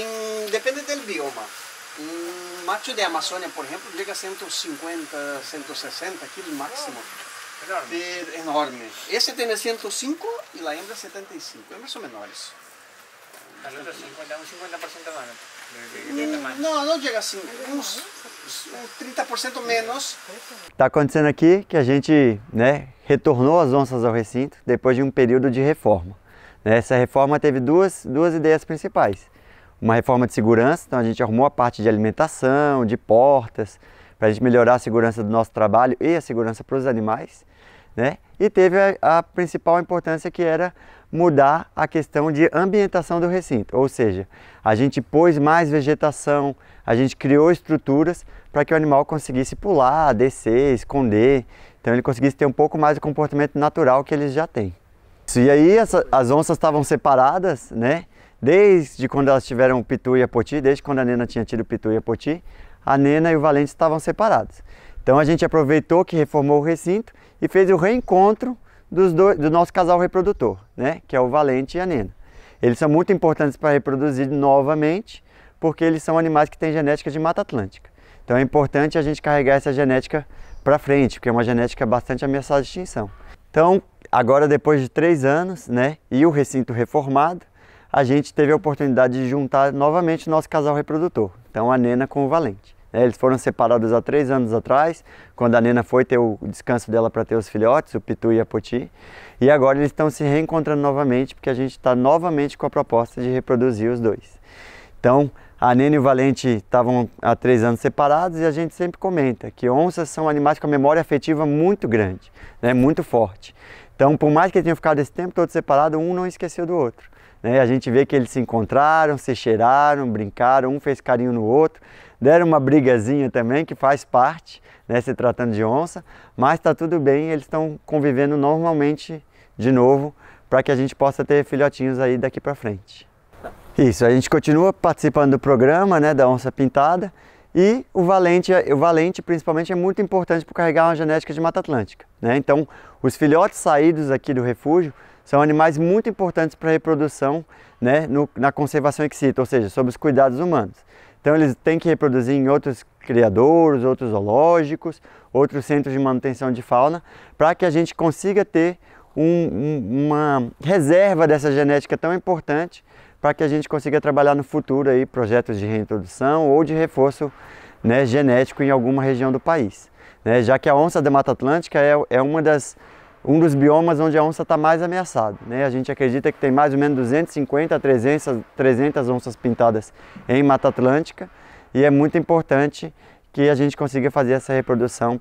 en, depende do bioma. Um mm, macho de Amazônia, por exemplo, chega a 150, 160 quilos máximo. enorme. De, eh, enorme. Ese tiene 105 y la hembra 75. Hembras são menores. Las otras 50, un 50% menos. De, de, mm, tamaño. No, no uns, uns 30% menos. Está acontecendo aqui que a gente né, retornou as onças ao recinto depois de um período de reforma. Né? Essa reforma teve duas, duas ideias principais uma reforma de segurança, então a gente arrumou a parte de alimentação, de portas, para a gente melhorar a segurança do nosso trabalho e a segurança para os animais, né? E teve a, a principal importância que era mudar a questão de ambientação do recinto, ou seja, a gente pôs mais vegetação, a gente criou estruturas para que o animal conseguisse pular, descer, esconder, então ele conseguisse ter um pouco mais do comportamento natural que eles já têm. E aí as onças estavam separadas, né? Desde quando elas tiveram Pitu e Poti, desde quando a Nena tinha tido Pitu e Poti, a Nena e o Valente estavam separados. Então a gente aproveitou que reformou o recinto e fez o reencontro dos dois, do nosso casal reprodutor, né? que é o Valente e a Nena. Eles são muito importantes para reproduzir novamente, porque eles são animais que têm genética de Mata Atlântica. Então é importante a gente carregar essa genética para frente, porque é uma genética bastante ameaçada de extinção. Então, agora depois de três anos, né, e o recinto reformado, a gente teve a oportunidade de juntar novamente nosso casal reprodutor, então a Nena com o Valente. É, eles foram separados há três anos atrás, quando a Nena foi ter o descanso dela para ter os filhotes, o Pitu e a Poti. E agora eles estão se reencontrando novamente, porque a gente está novamente com a proposta de reproduzir os dois. Então, a Nena e o Valente estavam há três anos separados e a gente sempre comenta que onças são animais com a memória afetiva muito grande, né, muito forte. Então, por mais que tenham ficado esse tempo todo separado, um não esqueceu do outro. Né? A gente vê que eles se encontraram, se cheiraram, brincaram, um fez carinho no outro, deram uma brigazinha também, que faz parte, né? se tratando de onça, mas está tudo bem, eles estão convivendo normalmente de novo para que a gente possa ter filhotinhos aí daqui para frente. Isso, a gente continua participando do programa né, da onça pintada e o valente, o valente principalmente é muito importante para carregar uma genética de Mata Atlântica. Né? Então, os filhotes saídos aqui do refúgio são animais muito importantes para a reprodução né, no, na conservação ex ou seja, sob os cuidados humanos. Então eles têm que reproduzir em outros criadouros, outros zoológicos, outros centros de manutenção de fauna, para que a gente consiga ter um, uma reserva dessa genética tão importante para que a gente consiga trabalhar no futuro aí projetos de reintrodução ou de reforço né, genético em alguma região do país. Né, já que a onça da Mata Atlântica é, é uma das um dos biomas onde a onça está mais ameaçada. Né? A gente acredita que tem mais ou menos 250 a 300, 300 onças pintadas em Mata Atlântica e é muito importante que a gente consiga fazer essa reprodução